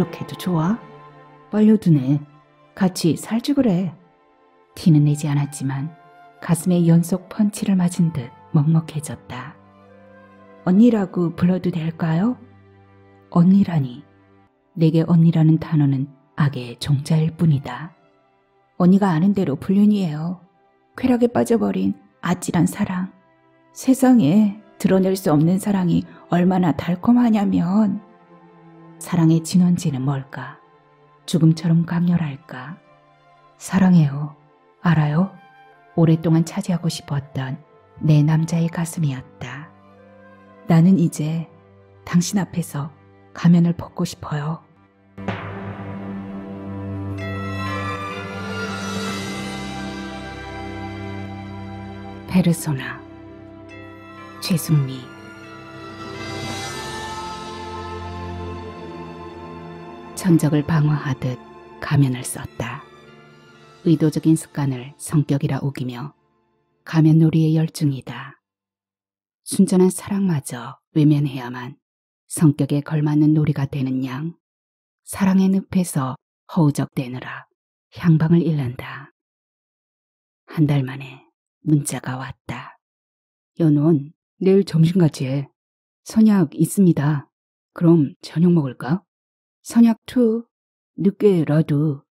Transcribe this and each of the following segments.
그렇게도 좋아? 빨려두네 같이 살지 그래. 티는 내지 않았지만 가슴에 연속 펀치를 맞은 듯 먹먹해졌다. 언니라고 불러도 될까요? 언니라니. 내게 언니라는 단어는 악의 종자일 뿐이다. 언니가 아는 대로 불륜이에요. 쾌락에 빠져버린 아찔한 사랑. 세상에 드러낼 수 없는 사랑이 얼마나 달콤하냐면 사랑의 진원지는 뭘까? 죽음처럼 강렬할까? 사랑해요. 알아요? 오랫동안 차지하고 싶었던 내 남자의 가슴이었다. 나는 이제 당신 앞에서 가면을 벗고 싶어요. 페르소나 최승미 천적을 방어하듯 가면을 썼다. 의도적인 습관을 성격이라 우기며 가면놀이의 열중이다. 순전한 사랑마저 외면해야만 성격에 걸맞는 놀이가 되는 양 사랑의 늪에서 허우적대느라 향방을 잃는다. 한 달 만에 문자가 왔다. 연원, 내일 점심까지 해. 선약 있습니다. 그럼 저녁 먹을까? 선약투 늦게 러두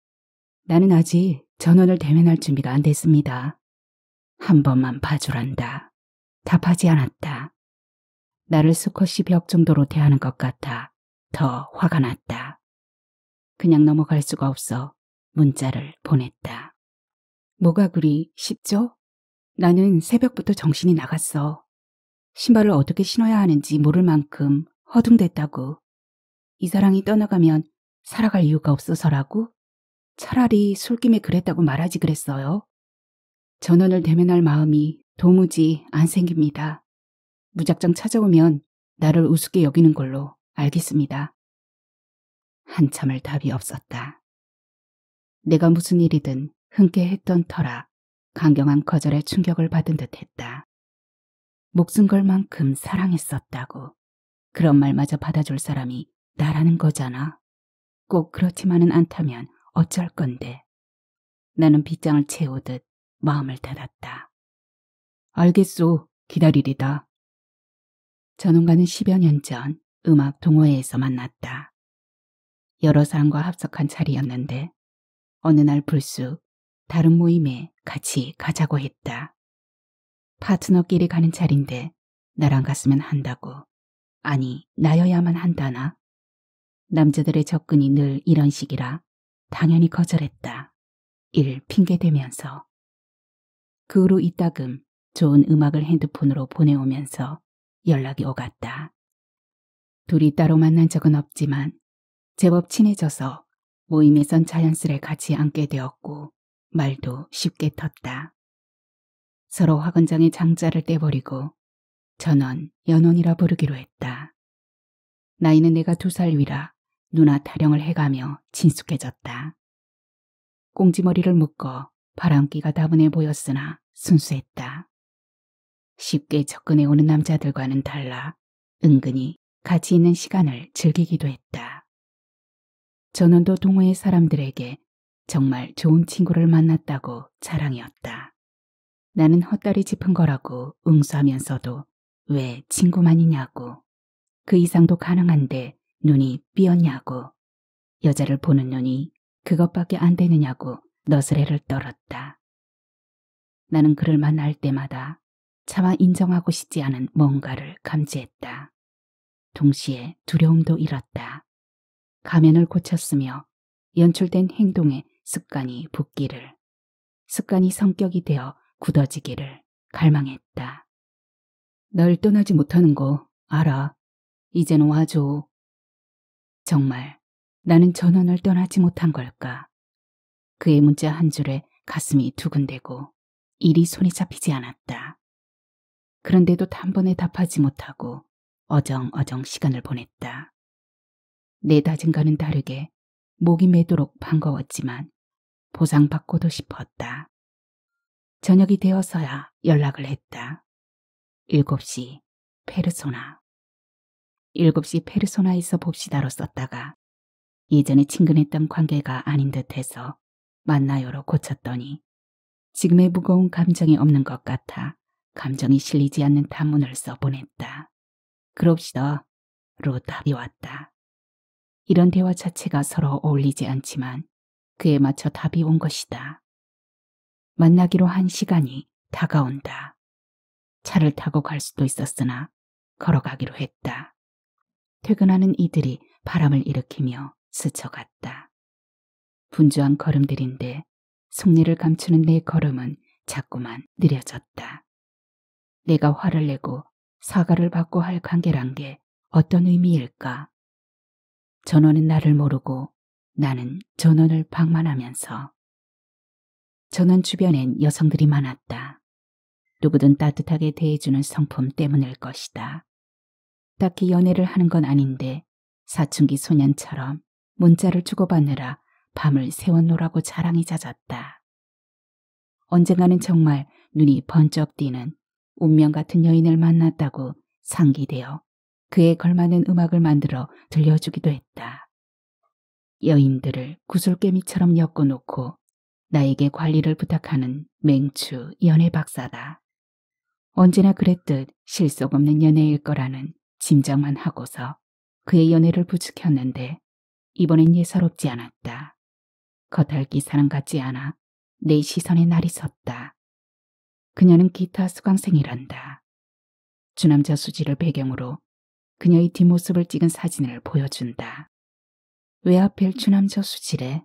나는 아직 전원을 대면할 준비가 안 됐습니다. 한 번만 봐주란다. 답하지 않았다. 나를 수컷이 벽 정도로 대하는 것 같아 더 화가 났다. 그냥 넘어갈 수가 없어 문자를 보냈다. 뭐가 그리 쉽죠? 나는 새벽부터 정신이 나갔어. 신발을 어떻게 신어야 하는지 모를 만큼 허둥댔다고. 이 사랑이 떠나가면 살아갈 이유가 없어서라고? 차라리 술김에 그랬다고 말하지 그랬어요. 전원을 대면할 마음이 도무지 안 생깁니다. 무작정 찾아오면 나를 우습게 여기는 걸로 알겠습니다. 한참을 답이 없었다. 내가 무슨 일이든 흔쾌 했던 터라 강경한 거절에 충격을 받은 듯 했다. 목숨 걸 만큼 사랑했었다고 그런 말마저 받아줄 사람이 나라는 거잖아. 꼭 그렇지만은 않다면 어쩔 건데. 나는 빗장을 채우듯 마음을 닫았다. 알겠소. 기다리리다. 전원가는 10여 년 전 음악 동호회에서 만났다. 여러 사람과 합석한 자리였는데 어느 날 불쑥 다른 모임에 같이 가자고 했다. 파트너끼리 가는 자리인데 나랑 갔으면 한다고. 아니, 나여야만 한다나. 남자들의 접근이 늘 이런 식이라 당연히 거절했다. 일 핑계대면서. 그 후로 이따금 좋은 음악을 핸드폰으로 보내오면서 연락이 오갔다. 둘이 따로 만난 적은 없지만 제법 친해져서 모임에선 자연스레 같이 앉게 되었고 말도 쉽게 텄다. 서로 화근장의 장자를 떼버리고 전원, 연원이라 부르기로 했다. 나이는 내가 두 살 위라 누나 타령을 해가며 친숙해졌다. 꽁지머리를 묶어 바람기가 다분해 보였으나 순수했다. 쉽게 접근해 오는 남자들과는 달라 은근히 같이 있는 시간을 즐기기도 했다. 전원도 동호회 사람들에게 정말 좋은 친구를 만났다고 자랑이었다. 나는 헛다리 짚은 거라고 응수하면서도 왜 친구만이냐고 그 이상도 가능한데 눈이 삐었냐고 여자를 보는 눈이 그것밖에 안 되느냐고 너스레를 떨었다. 나는 그를 만날 때마다 차마 인정하고 싶지 않은 뭔가를 감지했다. 동시에 두려움도 잃었다. 가면을 고쳤으며 연출된 행동에 습관이 붙기를, 습관이 성격이 되어 굳어지기를 갈망했다. 널 떠나지 못하는 거 알아. 이젠 와줘. 정말 나는 전원을 떠나지 못한 걸까? 그의 문자 한 줄에 가슴이 두근대고 일이 손이 잡히지 않았다. 그런데도 단번에 답하지 못하고 어정어정 시간을 보냈다. 내 다짐과는 다르게 목이 메도록 반가웠지만 보상받고도 싶었다. 저녁이 되어서야 연락을 했다. 7시 페르소나 7시 페르소나에서 봅시다로 썼다가 예전에 친근했던 관계가 아닌 듯해서 만나요로 고쳤더니 지금의 무거운 감정이 없는 것 같아 감정이 실리지 않는 단문을 써보냈다. 그럽시다. 로 답이 왔다. 이런 대화 자체가 서로 어울리지 않지만 그에 맞춰 답이 온 것이다. 만나기로 한 시간이 다가온다. 차를 타고 갈 수도 있었으나 걸어가기로 했다. 퇴근하는 이들이 바람을 일으키며 스쳐갔다. 분주한 걸음들인데 속내를 감추는 내 걸음은 자꾸만 느려졌다. 내가 화를 내고 사과를 받고 할 관계란 게 어떤 의미일까? 전원은 나를 모르고 나는 전원을 방만하면서 전원 주변엔 여성들이 많았다. 누구든 따뜻하게 대해주는 성품 때문일 것이다. 딱히 연애를 하는 건 아닌데 사춘기 소년처럼 문자를 주고받느라 밤을 세웠노라고 자랑이 잦았다. 언젠가는 정말 눈이 번쩍 뛰는 운명 같은 여인을 만났다고 상기되어 그에 걸맞는 음악을 만들어 들려주기도 했다. 여인들을 구슬개미처럼 엮어놓고 나에게 관리를 부탁하는 맹추 연애 박사다. 언제나 그랬듯 실속 없는 연애일 거라는 짐작만 하고서 그의 연애를 부추겼는데 이번엔 예사롭지 않았다. 겉핥기 사람 같지 않아 내 시선에 날이 섰다. 그녀는 기타 수강생이란다. 주남자 수지를 배경으로 그녀의 뒷모습을 찍은 사진을 보여준다. 왜 하필 주남자 수지래?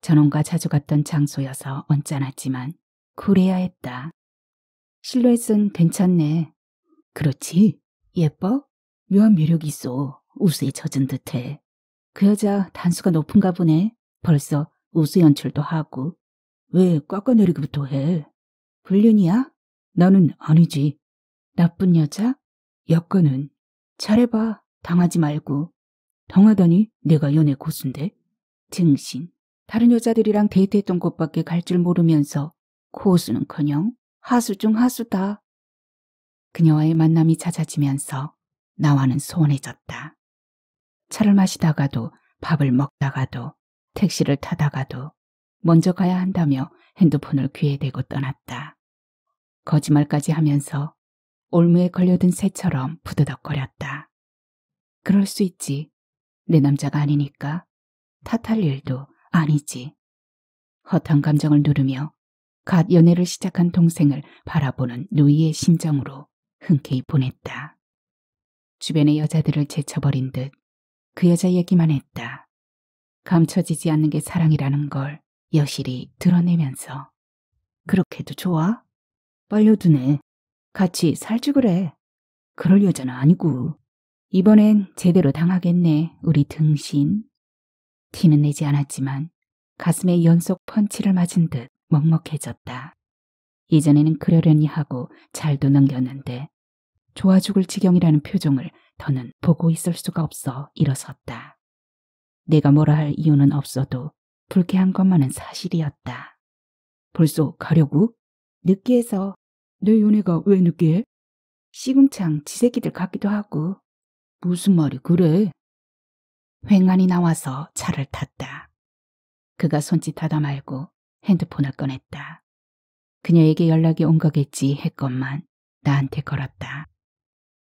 전원과 자주 갔던 장소여서 언짢았지만 그래야 했다. 실루엣은 괜찮네. 그렇지. 예뻐? 묘한 매력이 있어. 우수에 젖은 듯해. 그 여자 단수가 높은가 보네. 벌써 우수 연출도 하고. 왜 깎아내리기부터 해? 불륜이야? 나는 아니지. 나쁜 여자? 여건은? 잘해봐. 당하지 말고. 당하다니 내가 연애 고수인데? 증신 다른 여자들이랑 데이트했던 곳밖에갈 줄 모르면서 고수는커녕 하수 중 하수다. 그녀와의 만남이 잦아지면서 나와는 소원해졌다. 차를 마시다가도 밥을 먹다가도 택시를 타다가도 먼저 가야 한다며 핸드폰을 귀에 대고 떠났다. 거짓말까지 하면서 올무에 걸려든 새처럼 부드덕거렸다. 그럴 수 있지. 내 남자가 아니니까. 탓할 일도 아니지. 허탄 감정을 누르며 갓 연애를 시작한 동생을 바라보는 누이의 심정으로 흔쾌히 보냈다. 주변의 여자들을 제쳐버린 듯 그 여자 얘기만 했다. 감춰지지 않는 게 사랑이라는 걸 여실히 드러내면서 그렇게도 좋아? 빨려두네 같이 살지 그래. 그럴 여자는 아니고. 이번엔 제대로 당하겠네, 우리 등신. 티는 내지 않았지만 가슴에 연속 펀치를 맞은 듯 먹먹해졌다. 이전에는 그러려니 하고 잘도 넘겼는데 좋아 죽을 지경이라는 표정을 더는 보고 있을 수가 없어 일어섰다. 내가 뭐라 할 이유는 없어도 불쾌한 것만은 사실이었다. 벌써 가려고? 늦게해서 내 연애가 왜 늦게? 시궁창 지새끼들 같기도 하고. 무슨 말이 그래? 횡안이 나와서 차를 탔다. 그가 손짓하다 말고 핸드폰을 꺼냈다. 그녀에게 연락이 온 거겠지 했건만 나한테 걸었다.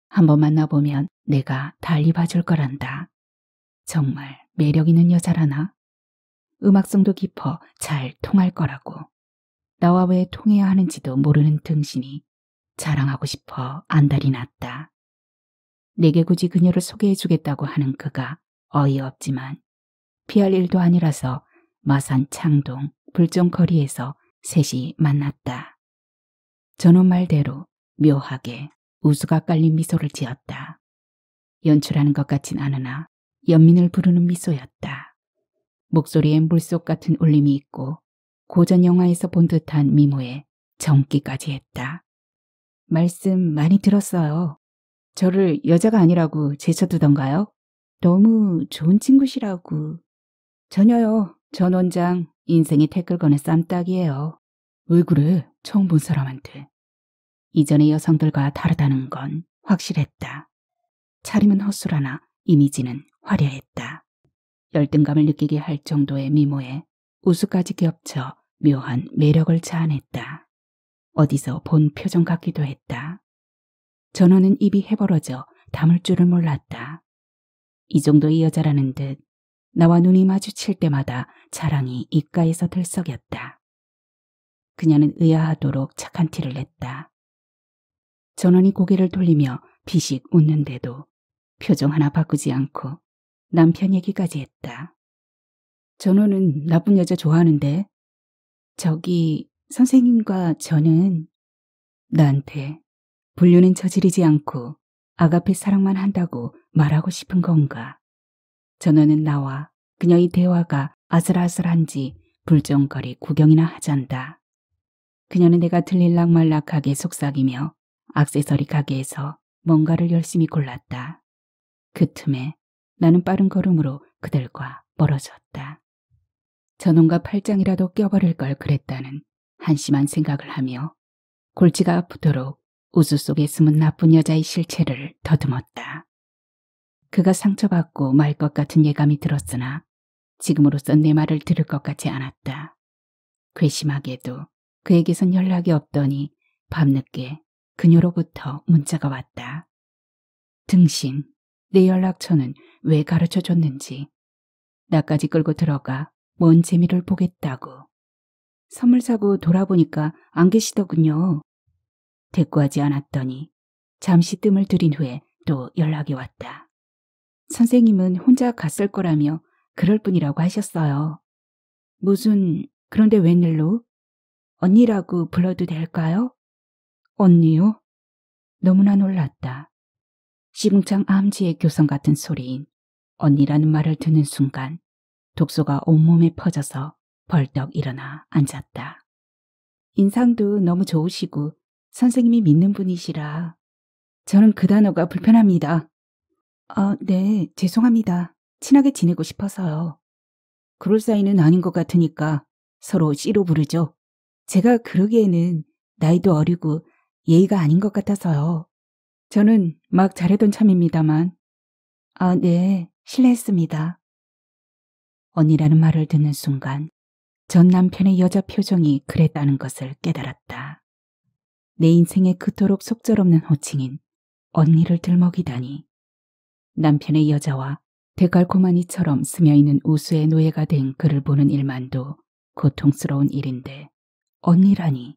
한번 만나보면 내가 달리 봐줄 거란다. 정말 매력 있는 여자라나? 음악성도 깊어 잘 통할 거라고. 나와 왜 통해야 하는지도 모르는 등신이 자랑하고 싶어 안달이 났다. 내게 굳이 그녀를 소개해주겠다고 하는 그가 어이없지만 피할 일도 아니라서 마산 창동 불종거리에서 셋이 만났다. 전원 말대로 묘하게 우수가 깔린 미소를 지었다. 연출하는 것 같진 않으나 연민을 부르는 미소였다. 목소리엔 물속 같은 울림이 있고 고전 영화에서 본 듯한 미모에 정기까지 했다. 말씀 많이 들었어요. 저를 여자가 아니라고 제쳐두던가요? 너무 좋은 친구시라고. 전혀요, 전 원장. 인생의 태클 거는 쌈딱이에요. 왜 그래? 처음 본 사람한테. 이전의 여성들과 다르다는 건 확실했다. 차림은 허술하나 이미지는 화려했다. 열등감을 느끼게 할 정도의 미모에 우수까지 겹쳐 묘한 매력을 자아냈다. 어디서 본 표정 같기도 했다. 전원은 입이 해버러져 담을 줄을 몰랐다. 이 정도의 여자라는 듯 나와 눈이 마주칠 때마다 자랑이 입가에서 들썩였다. 그녀는 의아하도록 착한 티를 냈다. 전원이 고개를 돌리며 비식 웃는데도 표정 하나 바꾸지 않고 남편 얘기까지 했다. 전원은 나쁜 여자 좋아하는데 저기 선생님과 저는 나한테 분류는 저지르지 않고 아가페 사랑만 한다고 말하고 싶은 건가? 전원은 나와 그녀의 대화가 아슬아슬한지 불정거리 구경이나 하잔다. 그녀는 내가 들릴락말락하게 속삭이며 악세서리 가게에서 뭔가를 열심히 골랐다. 그 틈에 나는 빠른 걸음으로 그들과 멀어졌다. 전원과 팔짱이라도 껴버릴 걸 그랬다는 한심한 생각을 하며 골치가 아프도록 우수 속에 숨은 나쁜 여자의 실체를 더듬었다. 그가 상처받고 말 것 같은 예감이 들었으나 지금으로선 내 말을 들을 것 같지 않았다. 괘씸하게도 그에게선 연락이 없더니 밤늦게 그녀로부터 문자가 왔다. 등신, 내 연락처는 왜 가르쳐줬는지 나까지 끌고 들어가 뭔 재미를 보겠다고. 선물 사고 돌아보니까 안 계시더군요. 대꾸하지 않았더니 잠시 뜸을 들인 후에 또 연락이 왔다. 선생님은 혼자 갔을 거라며 그럴 뿐이라고 하셨어요. 무슨 그런데 웬일로? 언니라고 불러도 될까요? 언니요? 너무나 놀랐다. 시궁창 암지의 교성 같은 소리인 언니라는 말을 듣는 순간 독소가 온몸에 퍼져서 벌떡 일어나 앉았다. 인상도 너무 좋으시고 선생님이 믿는 분이시라 저는 그 단어가 불편합니다. 아, 네, 죄송합니다. 친하게 지내고 싶어서요. 그럴 사이는 아닌 것 같으니까 서로 씨로 부르죠. 제가 그러기에는 나이도 어리고 예의가 아닌 것 같아서요. 저는 막 잘해던 참입니다만. 아, 네, 실례했습니다. 언니라는 말을 듣는 순간 전 남편의 여자 표정이 그랬다는 것을 깨달았다. 내 인생에 그토록 속절없는 호칭인 언니를 들먹이다니 남편의 여자와 데칼코마니처럼 스며있는 우수의 노예가 된 그를 보는 일만도 고통스러운 일인데 언니라니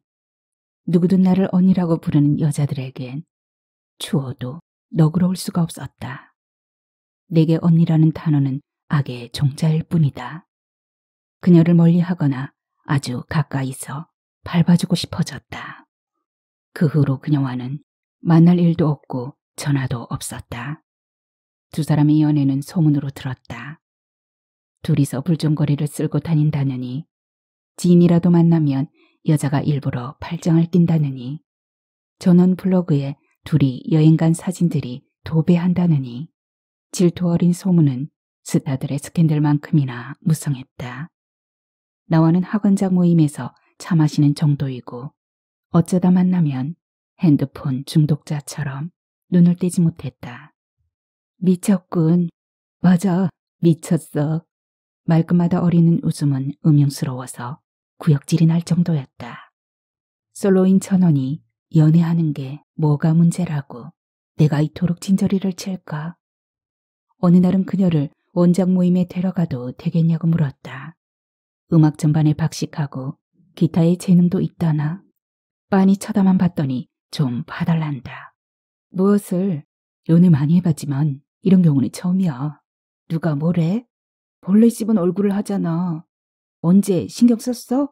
누구든 나를 언니라고 부르는 여자들에겐 추워도 너그러울 수가 없었다. 내게 언니라는 단어는 악의 종자일 뿐이다. 그녀를 멀리하거나 아주 가까이서 밟아주고 싶어졌다. 그 후로 그녀와는 만날 일도 없고 전화도 없었다. 두 사람의 연애는 소문으로 들었다. 둘이서 불종거리를 쓸고 다닌다느니 지인이라도 만나면 여자가 일부러 팔짱을 낀다느니 전원 블로그에 둘이 여행 간 사진들이 도배한다느니 질투 어린 소문은 스타들의 스캔들만큼이나 무성했다. 나와는 학원장 모임에서 차 마시는 정도이고 어쩌다 만나면 핸드폰 중독자처럼 눈을 떼지 못했다. 미쳤군. 맞아, 미쳤어. 말끝마다 어리는 웃음은 음흉스러워서 구역질이 날 정도였다. 솔로인 천원이 연애하는 게 뭐가 문제라고 내가 이토록 진저리를 칠까? 어느 날은 그녀를 원작 모임에 데려가도 되겠냐고 물었다. 음악 전반에 박식하고 기타에 재능도 있다나? 빤히 쳐다만 봤더니 좀 봐달란다. 무엇을? 연애 많이 해봤지만 이런 경우는 처음이야. 누가 뭐래? 벌레 씹은 얼굴을 하잖아. 언제 신경 썼어?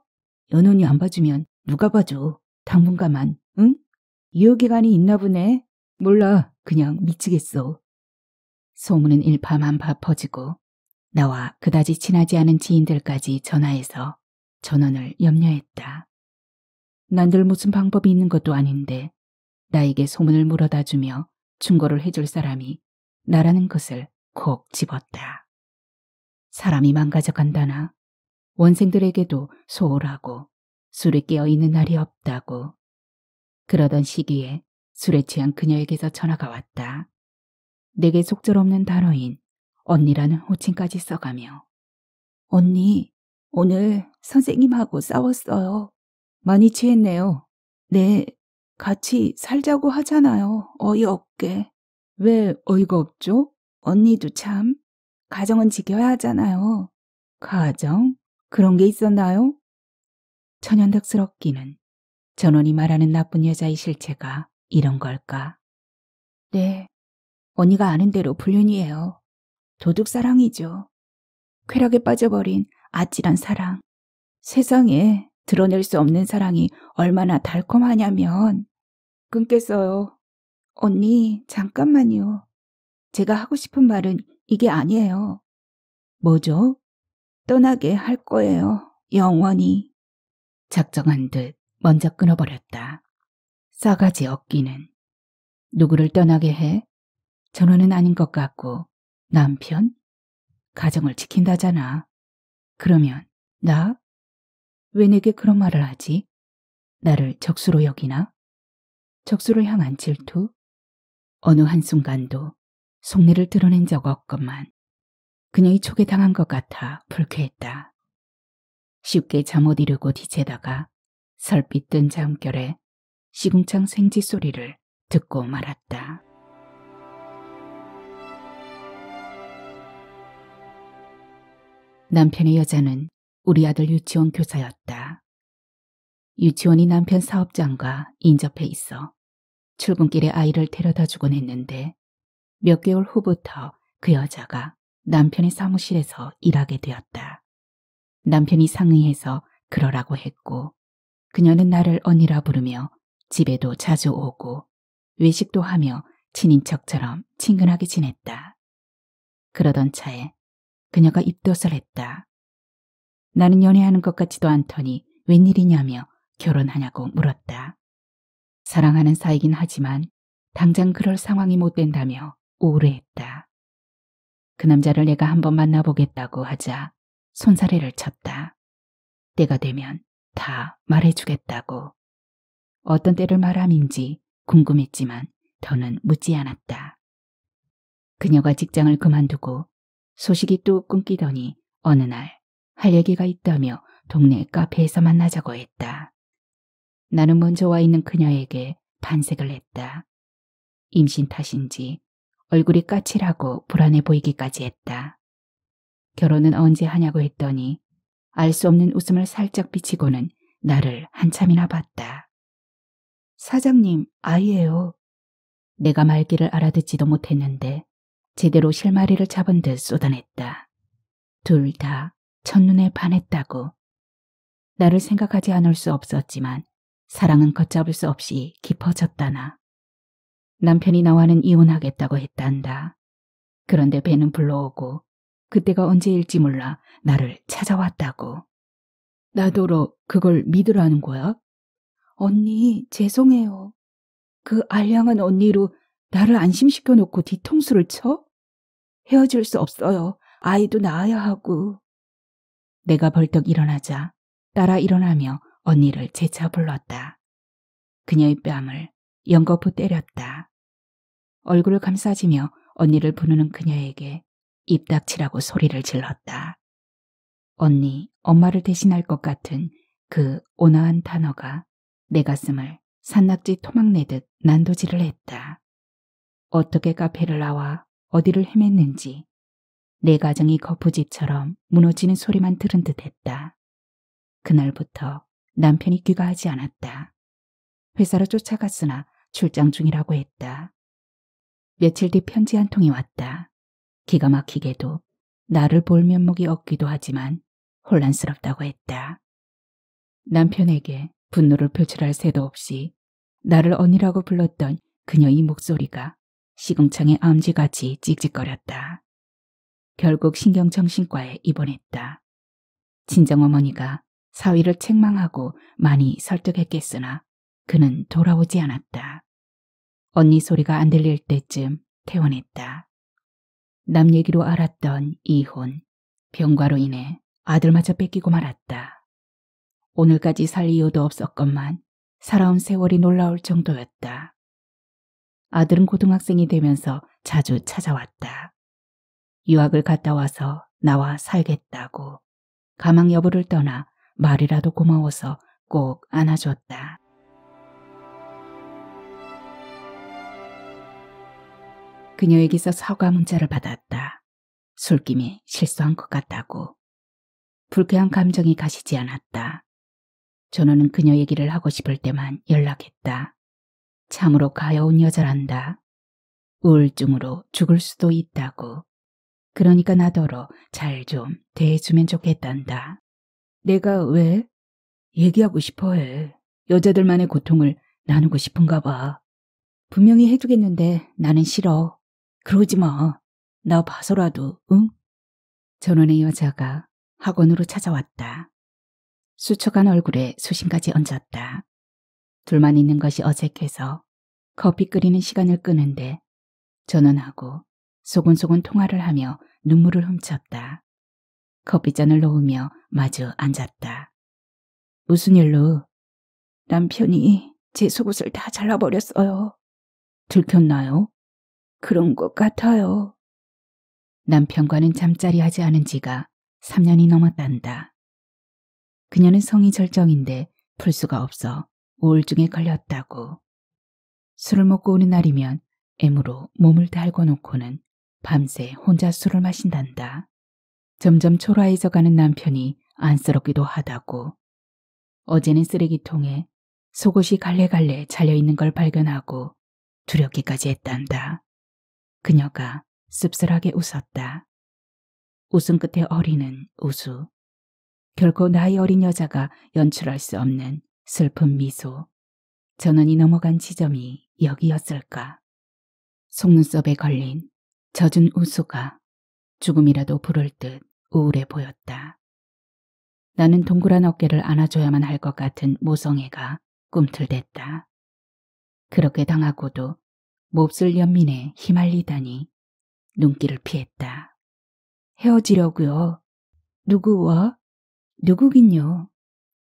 연원이 안 봐주면 누가 봐줘. 당분간만, 응? 이어기간이 있나 보네. 몰라, 그냥 미치겠어. 소문은 일파만파 퍼지고 나와 그다지 친하지 않은 지인들까지 전화해서 전원을 염려했다. 난들 무슨 방법이 있는 것도 아닌데 나에게 소문을 물어다 주며 충고를 해줄 사람이 나라는 것을 콕 집었다. 사람이 망가져 간다나 원생들에게도 소홀하고 술에 깨어있는 날이 없다고 그러던 시기에 술에 취한 그녀에게서 전화가 왔다. 내게 속절없는 단어인 언니라는 호칭까지 써가며 언니, 오늘 선생님하고 싸웠어요. 많이 취했네요. 네, 같이 살자고 하잖아요. 어이없게. 왜 어이가 없죠? 언니도 참. 가정은 지켜야 하잖아요. 가정? 그런 게 있었나요? 천연덕스럽기는 전원이 말하는 나쁜 여자의 실체가 이런 걸까? 네, 언니가 아는 대로 불륜이에요. 도둑사랑이죠. 쾌락에 빠져버린 아찔한 사랑. 세상에 드러낼 수 없는 사랑이 얼마나 달콤하냐면. 끊겠어요. 언니, 잠깐만요. 제가 하고 싶은 말은 이게 아니에요. 뭐죠? 떠나게 할 거예요. 영원히. 작정한 듯 먼저 끊어버렸다. 싸가지 없기는. 누구를 떠나게 해? 전원은 아닌 것 같고 남편? 가정을 지킨다잖아. 그러면 나? 왜 내게 그런 말을 하지? 나를 적수로 여기나? 적수를 향한 질투? 어느 한순간도 속내를 드러낸 적 없건만 그녀의 촉에 당한 것 같아 불쾌했다. 쉽게 잠옷이르고 뒤채다가 설빛 뜬 잠결에 시궁창 생지 소리를 듣고 말았다. 남편의 여자는 우리 아들 유치원 교사였다. 유치원이 남편 사업장과 인접해 있어 출근길에 아이를 데려다 주곤 했는데 몇 개월 후부터 그 여자가 남편의 사무실에서 일하게 되었다. 남편이 상의해서 그러라고 했고 그녀는 나를 언니라 부르며 집에도 자주 오고 외식도 하며 친인척처럼 친근하게 지냈다. 그러던 차에 그녀가 입덧을 했다. 나는 연애하는 것 같지도 않더니 웬일이냐며 결혼하냐고 물었다. 사랑하는 사이긴 하지만 당장 그럴 상황이 못 된다며 우울해했다. 그 남자를 내가 한번 만나보겠다고 하자 손사래를 쳤다. 때가 되면 다 말해주겠다고. 어떤 때를 말함인지 궁금했지만 더는 묻지 않았다. 그녀가 직장을 그만두고 소식이 또 끊기더니 어느 날 할 얘기가 있다며 동네 카페에서 만나자고 했다. 나는 먼저 와 있는 그녀에게 반색을 했다. 임신 탓인지 얼굴이 까칠하고 불안해 보이기까지 했다. 결혼은 언제 하냐고 했더니 알 수 없는 웃음을 살짝 비치고는 나를 한참이나 봤다. 사장님, 아이예요. 내가 말귀를 알아듣지도 못했는데 제대로 실마리를 잡은 듯 쏟아냈다. 둘 다 첫눈에 반했다고. 나를 생각하지 않을 수 없었지만 사랑은 걷잡을 수 없이 깊어졌다나. 남편이 나와는 이혼하겠다고 했단다. 그런데 배는 불러오고 그때가 언제일지 몰라 나를 찾아왔다고. 나더러 그걸 믿으라는 거야? 언니, 죄송해요. 그 알량한 언니로 나를 안심시켜 놓고 뒤통수를 쳐? 헤어질 수 없어요. 아이도 낳아야 하고. 내가 벌떡 일어나자 따라 일어나며 언니를 재차 불렀다. 그녀의 뺨을 연거푸 때렸다. 얼굴을 감싸지며 언니를 부르는 그녀에게 입 닥치라고 소리를 질렀다. 언니, 엄마를 대신할 것 같은 그 온화한 단어가 내 가슴을 산낙지 토막내듯 난도질을 했다. 어떻게 카페를 나와 어디를 헤맸는지 내 가정이 거푸집처럼 무너지는 소리만 들은 듯 했다. 그날부터 남편이 귀가하지 않았다. 회사로 쫓아갔으나 출장 중이라고 했다. 며칠 뒤 편지 한 통이 왔다. 기가 막히게도 나를 볼 면목이 없기도 하지만 혼란스럽다고 했다. 남편에게 분노를 표출할 새도 없이 나를 언니라고 불렀던 그녀의 목소리가 시궁창의 암지같이 찍찍거렸다. 결국 신경정신과에 입원했다. 친정어머니가 사위를 책망하고 많이 설득했겠으나 그는 돌아오지 않았다. 언니 소리가 안 들릴 때쯤 퇴원했다. 남 얘기로 알았던 이혼, 병과로 인해 아들마저 뺏기고 말았다. 오늘까지 살 이유도 없었건만 살아온 세월이 놀라울 정도였다. 아들은 고등학생이 되면서 자주 찾아왔다. 유학을 갔다 와서 나와 살겠다고 가망 여부를 떠나 말이라도 고마워서 꼭 안아줬다. 그녀에게서 사과 문자를 받았다. 술김이 실수한 것 같다고. 불쾌한 감정이 가시지 않았다. 전호는 그녀 얘기를 하고 싶을 때만 연락했다. 참으로 가여운 여자란다. 우울증으로 죽을 수도 있다고. 그러니까 나더러 잘 좀 대해주면 좋겠단다. 내가 왜? 얘기하고 싶어 해. 여자들만의 고통을 나누고 싶은가 봐. 분명히 해주겠는데 나는 싫어. 그러지 마. 나 봐서라도, 응? 전원의 여자가 학원으로 찾아왔다. 수척한 얼굴에 수신까지 얹었다. 둘만 있는 것이 어색해서 커피 끓이는 시간을 끄는데 전원하고 소곤소곤 통화를 하며 눈물을 훔쳤다. 커피잔을 놓으며 마주 앉았다. 무슨 일로? 남편이 제 속옷을 다 잘라버렸어요. 들켰나요? 그런 것 같아요. 남편과는 잠자리 하지 않은 지가 3년이 넘었단다. 그녀는 성이 절정인데 풀 수가 없어 우울증에 걸렸다고. 술을 먹고 오는 날이면 애무로 몸을 달궈 놓고는 밤새 혼자 술을 마신단다. 점점 초라해져 가는 남편이 안쓰럽기도 하다고. 어제는 쓰레기통에 속옷이 갈래갈래 잘려있는 걸 발견하고 두렵기까지 했단다. 그녀가 씁쓸하게 웃었다. 웃음 끝에 어리는 우수. 결코 나이 어린 여자가 연출할 수 없는 슬픈 미소. 전원이 넘어간 지점이 여기였을까. 속눈썹에 걸린 젖은 우수가 죽음이라도 부를 듯 우울해 보였다. 나는 동그란 어깨를 안아줘야만 할 것 같은 모성애가 꿈틀댔다. 그렇게 당하고도 몹쓸 연민에 휘말리다니 눈길을 피했다. 헤어지려고요. 누구와? 누구긴요.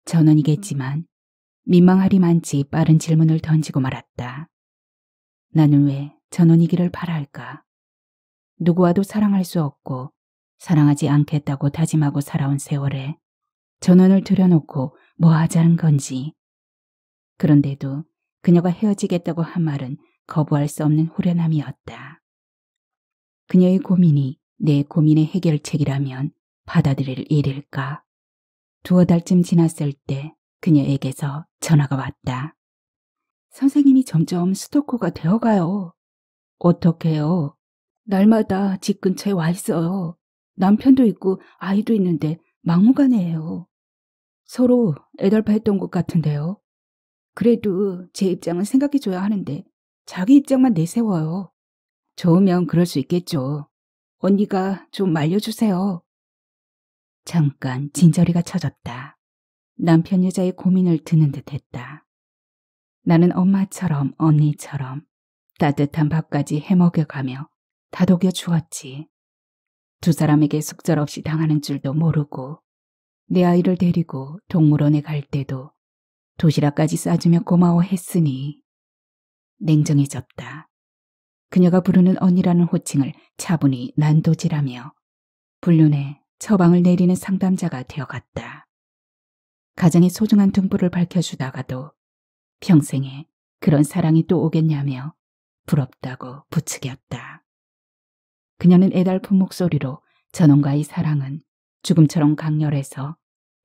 전원이겠지만 민망하리 만치 빠른 질문을 던지고 말았다. 나는 왜 전원이기를 바랄까? 누구와도 사랑할 수 없고 사랑하지 않겠다고 다짐하고 살아온 세월에 전원을 들여놓고 뭐 하자는 건지. 그런데도 그녀가 헤어지겠다고 한 말은 거부할 수 없는 후련함이었다. 그녀의 고민이 내 고민의 해결책이라면 받아들일 일일까? 두어 달쯤 지났을 때 그녀에게서 전화가 왔다. 선생님이 점점 스토커가 되어가요. 어떡해요? 날마다 집 근처에 와 있어요. 남편도 있고 아이도 있는데 막무가내예요. 서로 애달파했던 것 같은데요. 그래도 제 입장은 생각해줘야 하는데 자기 입장만 내세워요. 좋으면 그럴 수 있겠죠. 언니가 좀 말려주세요. 잠깐 진저리가 쳐졌다. 남편 여자의 고민을 드는 듯 했다. 나는 엄마처럼 언니처럼 따뜻한 밥까지 해먹여가며 다독여 주었지. 두 사람에게 숙절없이 당하는 줄도 모르고 내 아이를 데리고 동물원에 갈 때도 도시락까지 싸주며 고마워했으니 냉정해졌다. 그녀가 부르는 언니라는 호칭을 차분히 난도질하며 불륜에 처방을 내리는 상담자가 되어갔다. 가장의 소중한 등불을 밝혀주다가도 평생에 그런 사랑이 또 오겠냐며 부럽다고 부추겼다. 그녀는 애달픈 목소리로 전원과의 사랑은 죽음처럼 강렬해서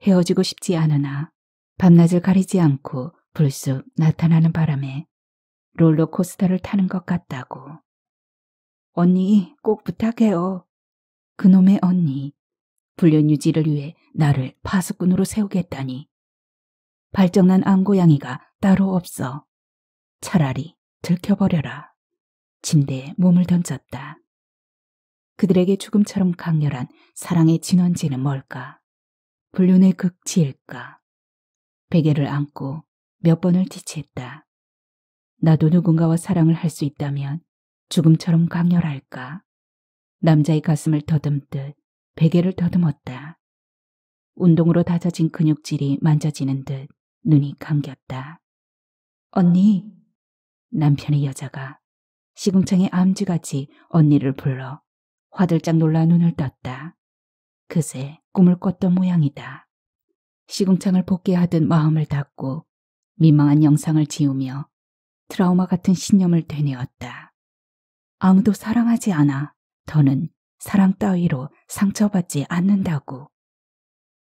헤어지고 싶지 않으나 밤낮을 가리지 않고 불쑥 나타나는 바람에 롤러코스터를 타는 것 같다고. 언니 꼭 부탁해요. 그놈의 언니. 불륜 유지를 위해 나를 파수꾼으로 세우겠다니. 발정난 안고양이가 따로 없어. 차라리 들켜버려라. 침대에 몸을 던졌다. 그들에게 죽음처럼 강렬한 사랑의 진원지는 뭘까? 불륜의 극치일까? 베개를 안고 몇 번을 지치했다 나도 누군가와 사랑을 할 수 있다면 죽음처럼 강렬할까? 남자의 가슴을 더듬듯 베개를 더듬었다. 운동으로 다져진 근육질이 만져지는 듯 눈이 감겼다. 언니! 남편의 여자가 시궁창의 암지같이 언니를 불러 화들짝 놀라 눈을 떴다. 그새 꿈을 꿨던 모양이다. 시궁창을 복귀하듯 마음을 닫고 민망한 영상을 지우며 트라우마 같은 신념을 되뇌었다. 아무도 사랑하지 않아. 더는 사랑 따위로 상처받지 않는다고.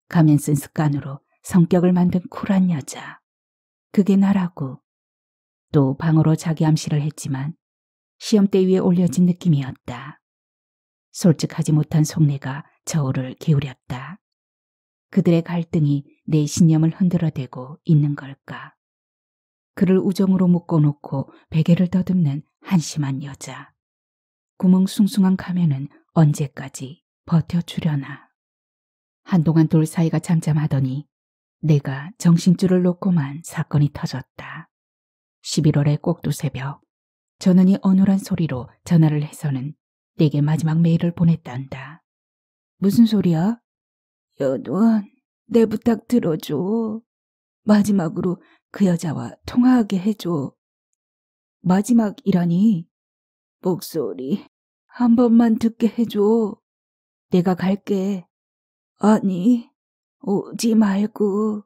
가면 쓴 습관으로 성격을 만든 쿨한 여자. 그게 나라고. 또 방으로 자기 암시를 했지만 시험대 위에 올려진 느낌이었다. 솔직하지 못한 속내가 저울을 기울였다. 그들의 갈등이 내 신념을 흔들어대고 있는 걸까. 그를 우정으로 묶어놓고 베개를 더듬는 한심한 여자. 구멍숭숭한 가면은 언제까지 버텨주려나. 한동안 돌 사이가 잠잠하더니 내가 정신줄을 놓고만 사건이 터졌다. 11월의 꼭두 새벽, 전원이 어눌한 소리로 전화를 해서는 내게 마지막 메일을 보냈단다. 무슨 소리야? 연원, 내 부탁 들어줘. 마지막으로 그 여자와 통화하게 해줘. 마지막이라니? 목소리 한 번만 듣게 해줘. 내가 갈게. 아니, 오지 말고.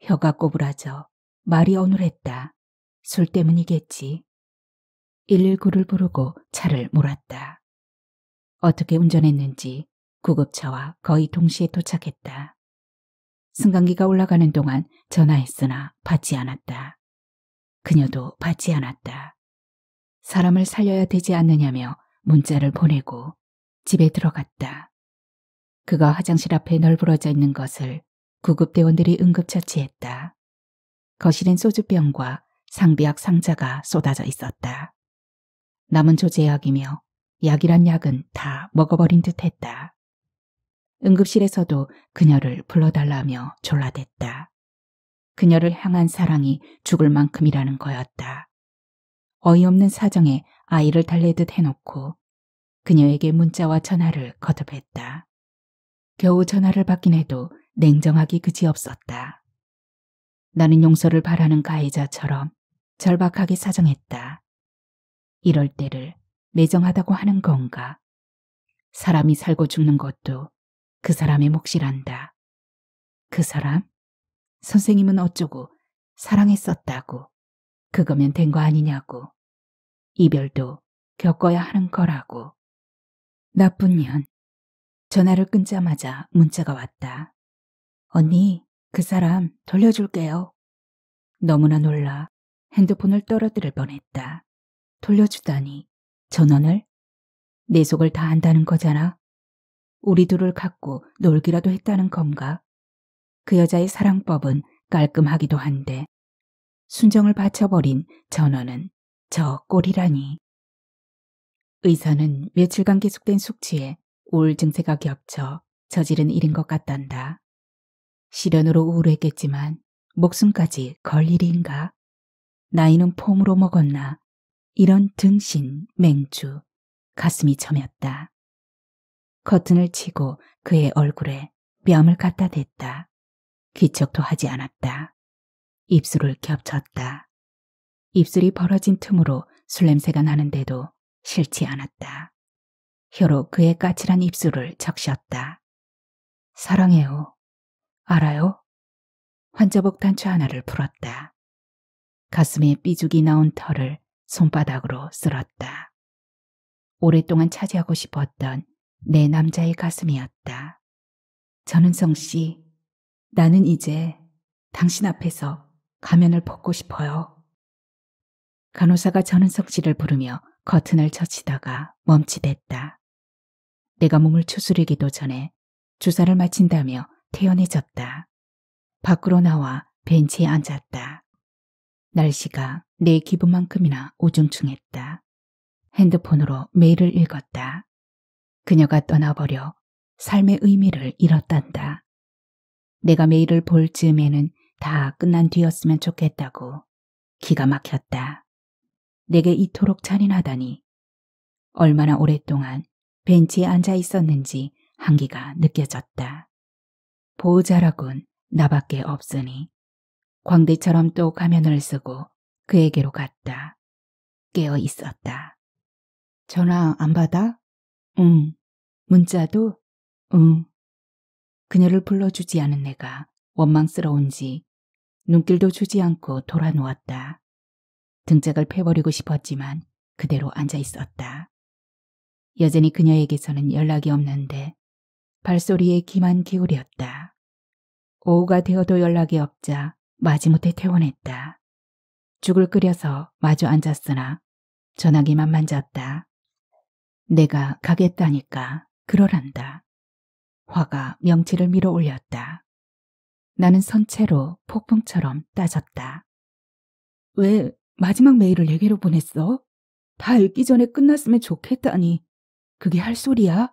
혀가 꼬부라져 말이 어눌했다. 술 때문이겠지. 119를 부르고 차를 몰았다. 어떻게 운전했는지 구급차와 거의 동시에 도착했다. 승강기가 올라가는 동안 전화했으나 받지 않았다. 그녀도 받지 않았다. 사람을 살려야 되지 않느냐며 문자를 보내고 집에 들어갔다. 그가 화장실 앞에 널브러져 있는 것을 구급대원들이 응급처치했다. 거실엔 소주병과 상비약 상자가 쏟아져 있었다. 남은 조제약이며 약이란 약은 다 먹어버린 듯했다. 응급실에서도 그녀를 불러달라며 졸라댔다. 그녀를 향한 사랑이 죽을 만큼이라는 거였다. 어이없는 사정에 아이를 달래듯 해놓고 그녀에게 문자와 전화를 거듭했다. 겨우 전화를 받긴 해도 냉정하기 그지없었다. 나는 용서를 바라는 가해자처럼 절박하게 사정했다. 이럴 때를 매정하다고 하는 건가? 사람이 살고 죽는 것도 그 사람의 몫이란다. 그 사람? 선생님은 어쩌고 사랑했었다고. 그거면 된 거 아니냐고. 이별도 겪어야 하는 거라고. 나쁜 년. 전화를 끊자마자 문자가 왔다. 언니, 그 사람 돌려줄게요. 너무나 놀라 핸드폰을 떨어뜨릴 뻔했다. 돌려주다니. 전원을? 내 속을 다 안다는 거잖아. 우리 둘을 갖고 놀기라도 했다는 건가? 그 여자의 사랑법은 깔끔하기도 한데 순정을 바쳐버린 전원은 저 꼴이라니. 의사는 며칠간 계속된 숙취에 우울 증세가 겹쳐 저지른 일인 것 같단다. 실연으로 우울했겠지만 목숨까지 걸 일인가? 나이는 폼으로 먹었나? 이런 등신, 맹주, 가슴이 점였다 커튼을 치고 그의 얼굴에 뺨을 갖다 댔다. 기척도 하지 않았다. 입술을 겹쳤다. 입술이 벌어진 틈으로 술냄새가 나는데도 싫지 않았다. 혀로 그의 까칠한 입술을 적셨다. 사랑해요. 알아요? 환자복 단추 하나를 풀었다. 가슴에 삐죽이 나온 털을 손바닥으로 쓸었다. 오랫동안 차지하고 싶었던 내 남자의 가슴이었다. 전은성 씨, 나는 이제 당신 앞에서 가면을 벗고 싶어요. 간호사가 전은성 씨를 부르며 커튼을 젖히다가 멈칫했다. 내가 몸을 추스르기도 전에 주사를 마친다며 태연해졌다. 밖으로 나와 벤치에 앉았다. 날씨가 내 기분만큼이나 오중충했다. 핸드폰으로 메일을 읽었다. 그녀가 떠나버려 삶의 의미를 잃었단다. 내가 메일을 볼 즈음에는 다 끝난 뒤였으면 좋겠다고 기가 막혔다. 내게 이토록 잔인하다니 얼마나 오랫동안 벤치에 앉아 있었는지 한기가 느껴졌다. 보호자라곤 나밖에 없으니 광대처럼 또 가면을 쓰고 그에게로 갔다. 깨어 있었다. 전화 안 받아? 응. 문자도? 응. 그녀를 불러주지 않은 내가 원망스러운지 눈길도 주지 않고 돌아누웠다. 등짝을 패버리고 싶었지만 그대로 앉아 있었다. 여전히 그녀에게서는 연락이 없는데 발소리에 기만 기울였다. 오후가 되어도 연락이 없자 마지못해 퇴원했다. 죽을 끓여서 마주 앉았으나 전화기만 만졌다. 내가 가겠다니까 그러란다. 화가 명치를 밀어 올렸다. 나는 선체로 폭풍처럼 따졌다. 왜 마지막 메일을 얘기로 보냈어? 다 읽기 전에 끝났으면 좋겠다니. 그게 할 소리야?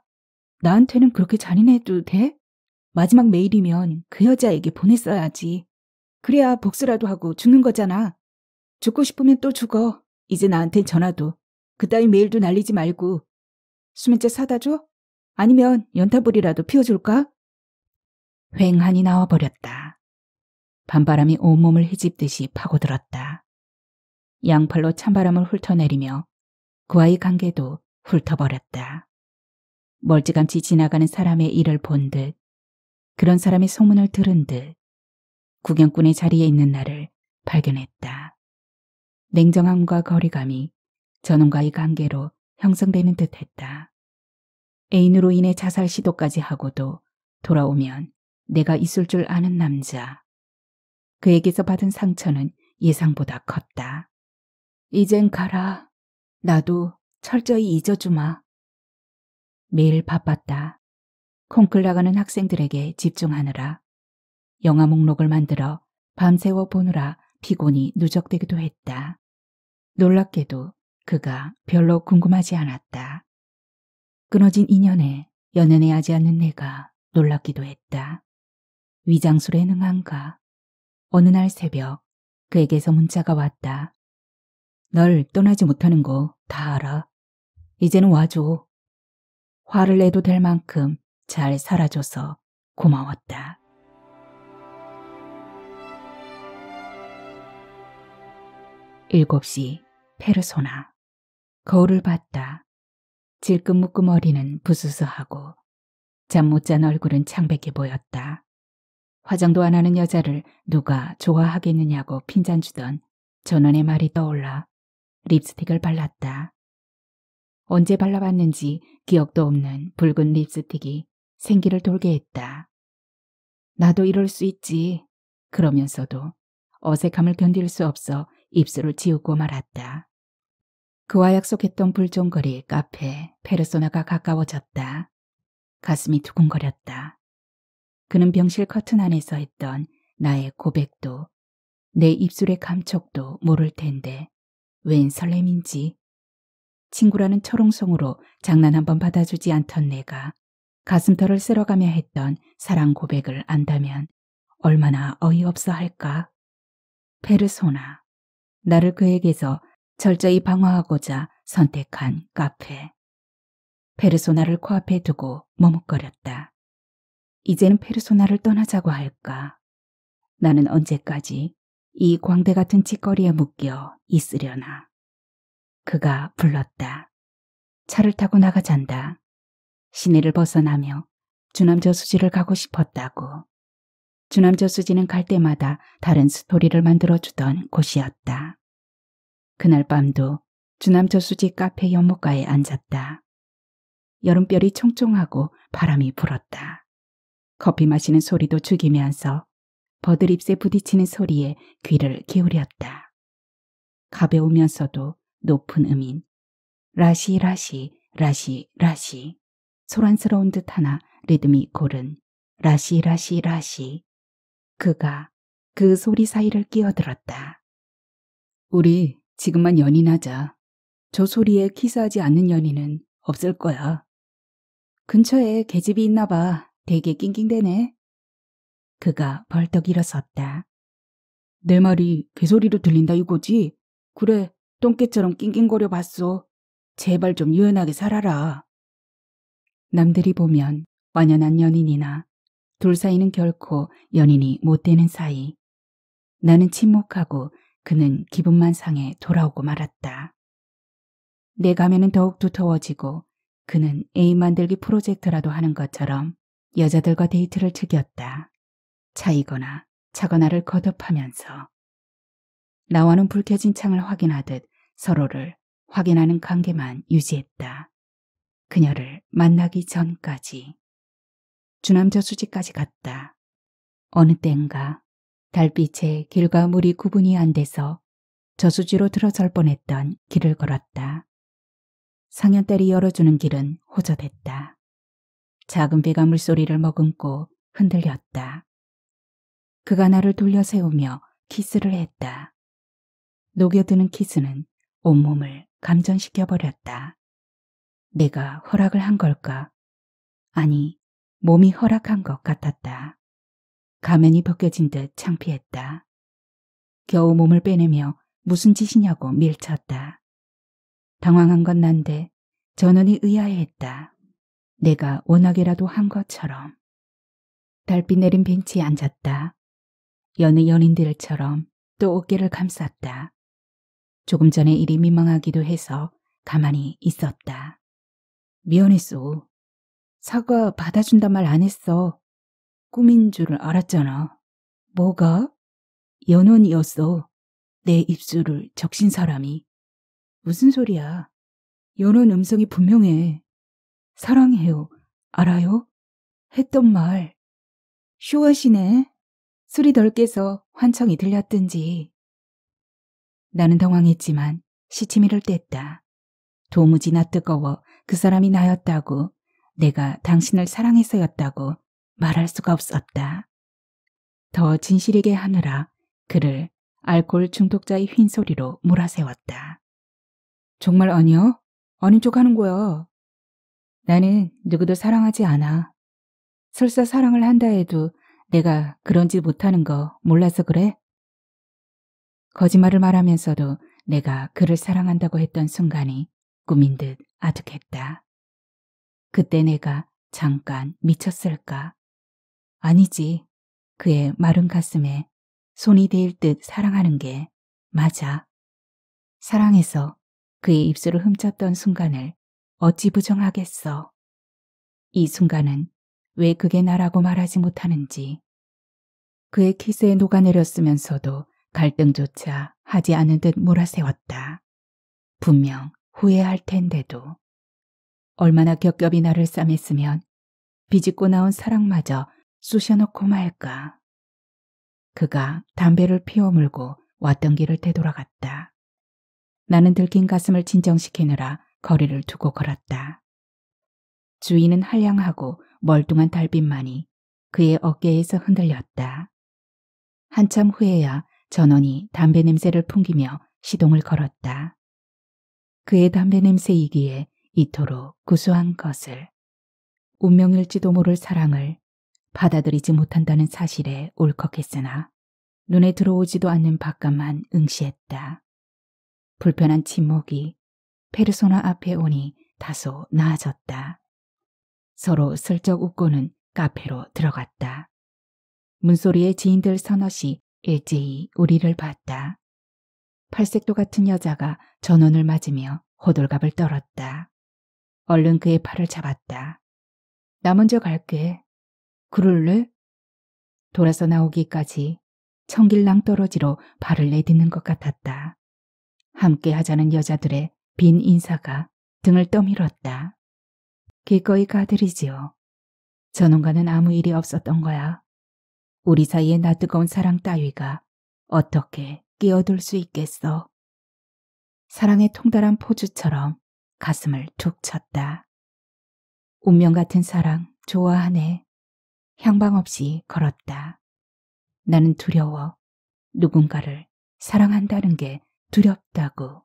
나한테는 그렇게 잔인해도 돼? 마지막 메일이면 그 여자에게 보냈어야지. 그래야 복수라도 하고 죽는 거잖아. 죽고 싶으면 또 죽어. 이제 나한텐 전화도. 그따위 메일도 날리지 말고. 수면제 사다 줘? 아니면 연타불이라도 피워줄까? 횡하니 나와버렸다. 반바람이 온몸을 헤집듯이 파고들었다. 양팔로 찬바람을 훑어내리며 그와의 관계도 훑어버렸다. 멀찌감치 지나가는 사람의 일을 본 듯, 그런 사람의 소문을 들은 듯, 구경꾼의 자리에 있는 나를 발견했다. 냉정함과 거리감이 전원과의 관계로 형성되는 듯했다. 애인으로 인해 자살 시도까지 하고도 돌아오면 내가 있을 줄 아는 남자. 그에게서 받은 상처는 예상보다 컸다. 이젠 가라. 나도 철저히 잊어주마. 매일 바빴다. 콩클 나가는 학생들에게 집중하느라 영화 목록을 만들어 밤새워 보느라 피곤이 누적되기도 했다. 놀랍게도 그가 별로 궁금하지 않았다. 끊어진 인연에 연연해하지 않는 내가 놀랍기도 했다. 위장술에 능한가? 어느 날 새벽 그에게서 문자가 왔다. 널 떠나지 못하는 거 다 알아. 이제는 와줘. 화를 내도 될 만큼 잘 살아줘서 고마웠다. 7시 페르소나 거울을 봤다. 질끈 묶은 머리는 부스스하고 잠 못 잔 얼굴은 창백해 보였다. 화장도 안 하는 여자를 누가 좋아하겠느냐고 핀잔 주던 전원의 말이 떠올라 립스틱을 발랐다. 언제 발라봤는지 기억도 없는 붉은 립스틱이 생기를 돌게 했다. 나도 이럴 수 있지. 그러면서도 어색함을 견딜 수 없어 입술을 지우고 말았다. 그와 약속했던 불종거리 카페 페르소나가 가까워졌다. 가슴이 두근거렸다. 그는 병실 커튼 안에서 했던 나의 고백도 내 입술의 감촉도 모를 텐데 웬 설렘인지 친구라는 철옹성으로 장난 한번 받아주지 않던 내가 가슴털을 쓸어가며 했던 사랑 고백을 안다면 얼마나 어이없어 할까? 페르소나 나를 그에게서 철저히 방어하고자 선택한 카페. 페르소나를 코앞에 두고 머뭇거렸다. 이제는 페르소나를 떠나자고 할까? 나는 언제까지 이 광대 같은 짓거리에 묶여 있으려나? 그가 불렀다. 차를 타고 나가 잔다. 시내를 벗어나며 주남저 수지를 가고 싶었다고. 주남자 수지는 갈 때마다 다른 스토리를 만들어주던 곳이었다. 그날 밤도 주남자 수지 카페 연못가에 앉았다. 여름별이 총총하고 바람이 불었다. 커피 마시는 소리도 죽이면서 버드립새 부딪히는 소리에 귀를 기울였다. 가벼우면서도 높은 음인 라시 라시 라시 라시 소란스러운 듯 하나 리듬이 고른 라시 라시 라시 그가 그 소리 사이를 끼어들었다. 우리 지금만 연인하자. 저 소리에 키스하지 않는 연인은 없을 거야. 근처에 계집이 있나 봐. 되게 낑낑대네. 그가 벌떡 일어섰다. 내 말이 개소리로 들린다 이거지? 그래, 똥개처럼 낑낑거려 봤어. 제발 좀 유연하게 살아라. 남들이 보면 완연한 연인이나 둘 사이는 결코 연인이 못 되는 사이. 나는 침묵하고 그는 기분만 상해 돌아오고 말았다. 내 가면은 더욱 두터워지고 그는 애인 만들기 프로젝트라도 하는 것처럼 여자들과 데이트를 즐겼다. 차이거나 차거나를 거듭하면서 나와는 불켜진 창을 확인하듯 서로를 확인하는 관계만 유지했다. 그녀를 만나기 전까지. 주남저 수지까지 갔다. 어느 땐가 달빛에 길과 물이 구분이 안 돼서 저수지로 들어설 뻔했던 길을 걸었다. 상현딸이 열어주는 길은 호젓했다. 작은 배가 물소리를 머금고 흔들렸다. 그가 나를 돌려 세우며 키스를 했다. 녹여드는 키스는 온몸을 감전시켜버렸다. 내가 허락을 한 걸까? 아니, 몸이 허락한 것 같았다. 가면이 벗겨진 듯 창피했다. 겨우 몸을 빼내며 무슨 짓이냐고 밀쳤다. 당황한 건 난데 전원이 의아해했다. 내가 워낙이라도 한 것처럼. 달빛 내린 벤치에 앉았다. 여느 연인들처럼 또 어깨를 감쌌다. 조금 전에 일이 민망하기도 해서 가만히 있었다. 미안했소. 사과 받아준단 말 안 했어. 꿈인 줄 알았잖아. 뭐가? 연원이었어. 내 입술을 적신 사람이. 무슨 소리야. 연원 음성이 분명해. 사랑해요. 알아요? 했던 말. 쇼하시네. 술이 덜 깨서 환청이 들렸든지. 나는 당황했지만 시치미를 뗐다. 도무지 나 뜨거워 그 사람이 나였다고 내가 당신을 사랑해서였다고 말할 수가 없었다. 더 진실이게 하느라 그를 알코올 중독자의 휜소리로 몰아세웠다. 정말 아니요? 아닌 쪽 하는 거야. 나는 누구도 사랑하지 않아. 설사 사랑을 한다 해도 내가 그런지 못하는 거 몰라서 그래? 거짓말을 말하면서도 내가 그를 사랑한다고 했던 순간이 꿈인 듯 아득했다. 그때 내가 잠깐 미쳤을까? 아니지. 그의 마른 가슴에 손이 데일 듯 사랑하는 게 맞아. 사랑해서 그의 입술을 훔쳤던 순간을 어찌 부정하겠어. 이 순간은 왜 그게 나라고 말하지 못하는지. 그의 키스에 녹아내렸으면서도 갈등조차 하지 않은 듯 몰아세웠다. 분명 후회할 텐데도. 얼마나 겹겹이 나를 싸맸으면 비집고 나온 사랑마저 쑤셔놓고 말까. 그가 담배를 피워 물고 왔던 길을 되돌아갔다. 나는 들킨 가슴을 진정시키느라 거리를 두고 걸었다. 주인은 한량하고 멀뚱한 달빛만이 그의 어깨에서 흔들렸다. 한참 후에야 전원이 담배 냄새를 풍기며 시동을 걸었다. 그의 담배 냄새이기에 이토록 구수한 것을 운명일지도 모를 사랑을 받아들이지 못한다는 사실에 울컥했으나 눈에 들어오지도 않는 바깥만 응시했다. 불편한 침묵이 페르소나 앞에 오니 다소 나아졌다. 서로 슬쩍 웃고는 카페로 들어갔다. 문소리의 지인들 서너시 일제히 우리를 봤다. 팔색도 같은 여자가 전원을 맞으며 호들갑을 떨었다. 얼른 그의 팔을 잡았다. 나 먼저 갈게. 그럴래? 돌아서 나오기까지 청길낭 떨어지로 발을 내딛는 것 같았다. 함께 하자는 여자들의 빈 인사가 등을 떠밀었다. 기꺼이 가드리지요. 전원과는 아무 일이 없었던 거야. 우리 사이에 나 뜨거운 사랑 따위가 어떻게 끼어들 수 있겠어. 사랑의 통달한 포주처럼 가슴을 툭 쳤다. 운명 같은 사랑 좋아하네. 향방 없이 걸었다. 나는 두려워. 누군가를 사랑한다는 게 두렵다고.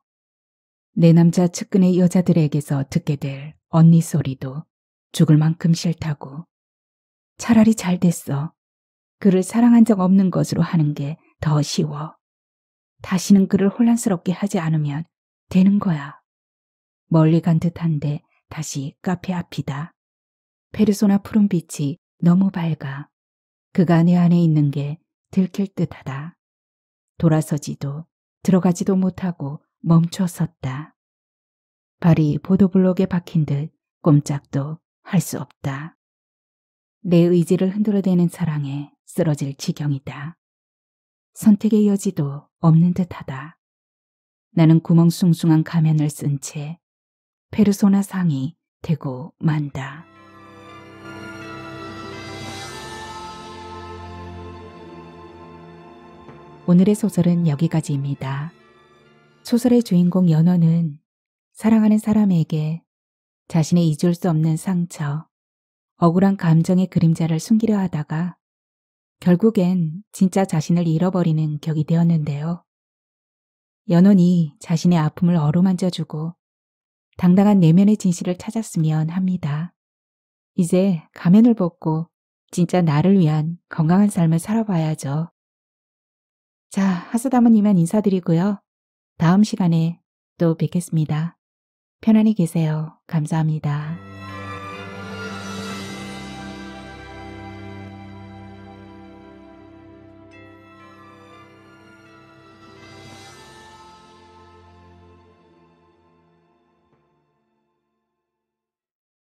내 남자 측근의 여자들에게서 듣게 될 언니 소리도 죽을 만큼 싫다고. 차라리 잘 됐어. 그를 사랑한 적 없는 것으로 하는 게 더 쉬워. 다시는 그를 혼란스럽게 하지 않으면 되는 거야. 멀리 간 듯한데 다시 카페 앞이다. 페르소나 푸른빛이 너무 밝아. 그가 내 안에 있는 게 들킬 듯하다. 돌아서지도 들어가지도 못하고 멈춰 섰다. 발이 보도블록에 박힌 듯 꼼짝도 할 수 없다. 내 의지를 흔들어대는 사랑에 쓰러질 지경이다. 선택의 여지도 없는 듯하다. 나는 구멍숭숭한 가면을 쓴채 페르소나 상이 되고 만다. 오늘의 소설은 여기까지입니다. 소설의 주인공 연어는 사랑하는 사람에게 자신의 잊을 수 없는 상처, 억울한 감정의 그림자를 숨기려 하다가 결국엔 진짜 자신을 잃어버리는 격이 되었는데요. 연원이 자신의 아픔을 어루만져주고 당당한 내면의 진실을 찾았으면 합니다. 이제 가면을 벗고 진짜 나를 위한 건강한 삶을 살아봐야죠. 자, 하수담은 이만 인사드리고요. 다음 시간에 또 뵙겠습니다. 편안히 계세요. 감사합니다.